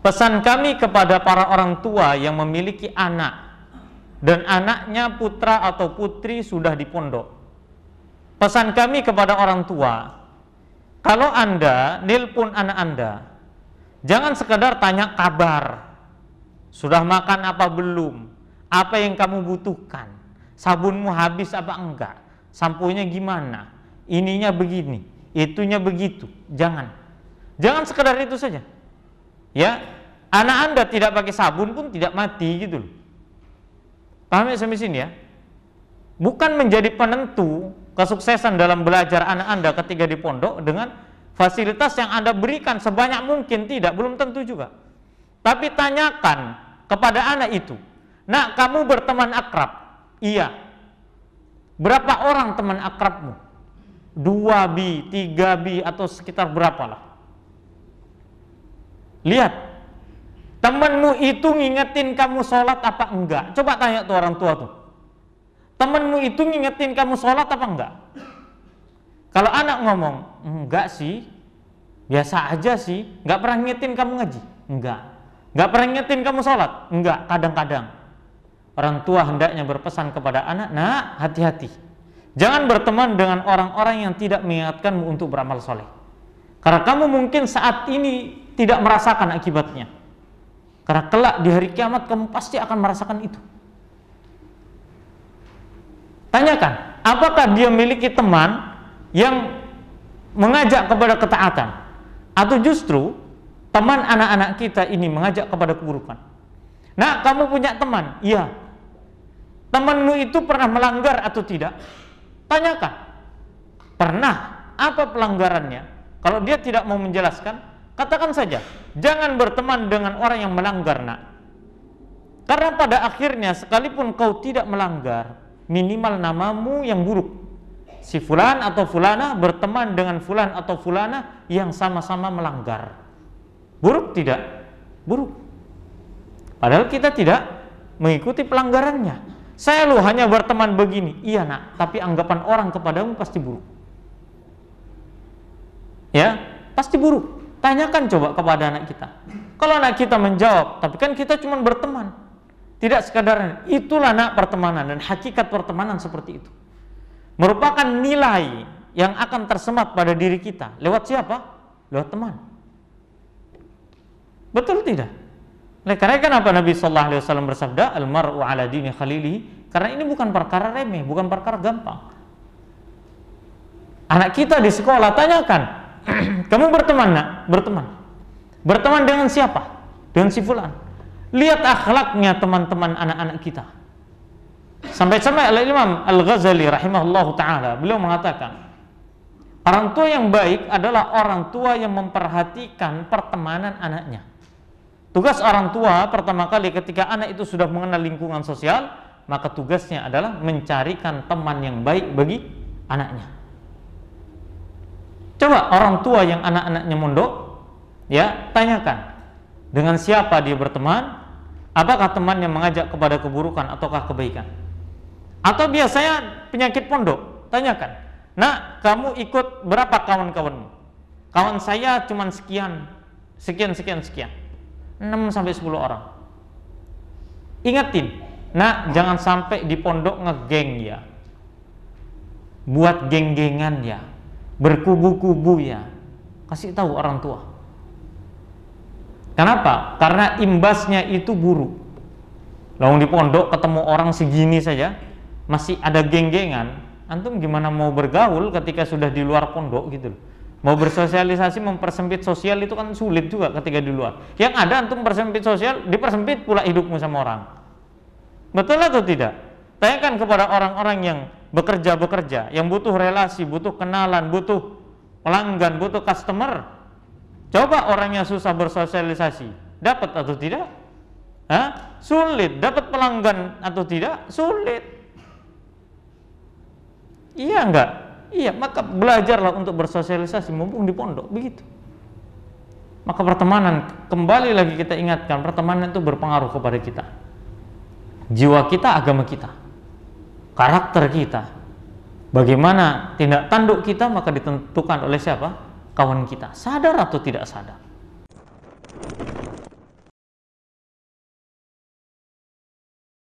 Pesan kami kepada para orang tua yang memiliki anak dan anaknya putra atau putri sudah di pondok. Pesan kami kepada orang tua, kalau Anda nelpon anak Anda, jangan sekedar tanya kabar. Sudah makan apa belum? Apa yang kamu butuhkan? Sabunmu habis apa enggak? Sampunya gimana? Ininya begini, itunya begitu. Jangan. Jangan sekedar itu saja ya anak anda tidak pakai sabun pun tidak mati gitu loh paham ya sampai sini ya bukan menjadi penentu kesuksesan dalam belajar anak anda ketika di pondok dengan fasilitas yang anda berikan sebanyak mungkin tidak belum tentu juga tapi tanyakan kepada anak itu nak kamu berteman akrab iya berapa orang teman akrabmu dua bi tiga bi atau sekitar berapalah Lihat, temanmu itu ngingetin kamu sholat apa enggak? Coba tanya tuh orang tua tuh. Temanmu itu ngingetin kamu sholat apa enggak? Kalau anak ngomong, enggak sih, biasa aja sih, enggak pernah ngingetin kamu ngaji? Enggak. Enggak pernah ngingetin kamu sholat? Enggak, kadang-kadang. Orang tua hendaknya berpesan kepada anak, nah hati-hati. Jangan berteman dengan orang-orang yang tidak mengingatkanmu untuk beramal soleh karena kamu mungkin saat ini tidak merasakan akibatnya. Karena kelak di hari kiamat kamu pasti akan merasakan itu. Tanyakan, apakah dia memiliki teman yang mengajak kepada ketaatan? Atau justru teman anak-anak kita ini mengajak kepada keburukan? Nah, kamu punya teman? Iya. Temanmu itu pernah melanggar atau tidak? Tanyakan. Pernah. Apa pelanggarannya? Kalau dia tidak mau menjelaskan, katakan saja, jangan berteman dengan orang yang melanggar, nak. Karena pada akhirnya sekalipun kau tidak melanggar, minimal namamu yang buruk. Si fulan atau fulana berteman dengan fulan atau fulana yang sama-sama melanggar. Buruk tidak? Buruk. Padahal kita tidak mengikuti pelanggarannya. Saya lu hanya berteman begini. Iya nak, tapi anggapan orang kepadamu pasti buruk ya pasti buruk tanyakan coba kepada anak kita kalau anak kita menjawab tapi kan kita cuma berteman tidak sekadar itulah anak pertemanan dan hakikat pertemanan seperti itu merupakan nilai yang akan tersemat pada diri kita lewat siapa lewat teman betul tidak oleh karena apa Nabi Shallallahu Alaihi Wasallam bersabda almaru ala dini khalili karena ini bukan perkara remeh bukan perkara gampang anak kita di sekolah tanyakan kamu berteman nak? Berteman. Berteman dengan siapa? Dengan si fulan. Lihat akhlaknya teman-teman anak-anak kita. Sampai-sampai Al-Imam Al-Ghazali rahimahullah ta'ala beliau mengatakan orang tua yang baik adalah orang tua yang memperhatikan pertemanan anaknya. Tugas orang tua pertama kali ketika anak itu sudah mengenal lingkungan sosial, maka tugasnya adalah mencarikan teman yang baik bagi anaknya. Coba orang tua yang anak-anaknya mondok, ya tanyakan dengan siapa dia berteman, apakah teman yang mengajak kepada keburukan ataukah kebaikan? Atau biasanya penyakit pondok, tanyakan. Nah, kamu ikut berapa kawan-kawanmu? Kawan saya cuma sekian, sekian, sekian, sekian. enam sampai sepuluh orang. Ingatin, nah jangan sampai di pondok ngegeng ya. Buat geng-gengan ya berkubu-kubu ya kasih tahu orang tua kenapa karena imbasnya itu buruk lalu di pondok ketemu orang segini saja masih ada genggengan antum gimana mau bergaul ketika sudah di luar pondok gitu loh mau bersosialisasi mempersempit sosial itu kan sulit juga ketika di luar yang ada antum persempit sosial dipersempit pula hidupmu sama orang betul atau tidak tanyakan kepada orang-orang yang bekerja-bekerja, yang butuh relasi, butuh kenalan, butuh pelanggan, butuh customer. Coba orang yang susah bersosialisasi, dapat atau tidak? Hah? Sulit. Dapat pelanggan atau tidak? Sulit. Iya enggak? Iya, maka belajarlah untuk bersosialisasi mumpung di pondok, begitu. Maka pertemanan, kembali lagi kita ingatkan, pertemanan itu berpengaruh kepada kita. Jiwa kita, agama kita karakter kita. Bagaimana tindak tanduk kita maka ditentukan oleh siapa? Kawan kita. Sadar atau tidak sadar.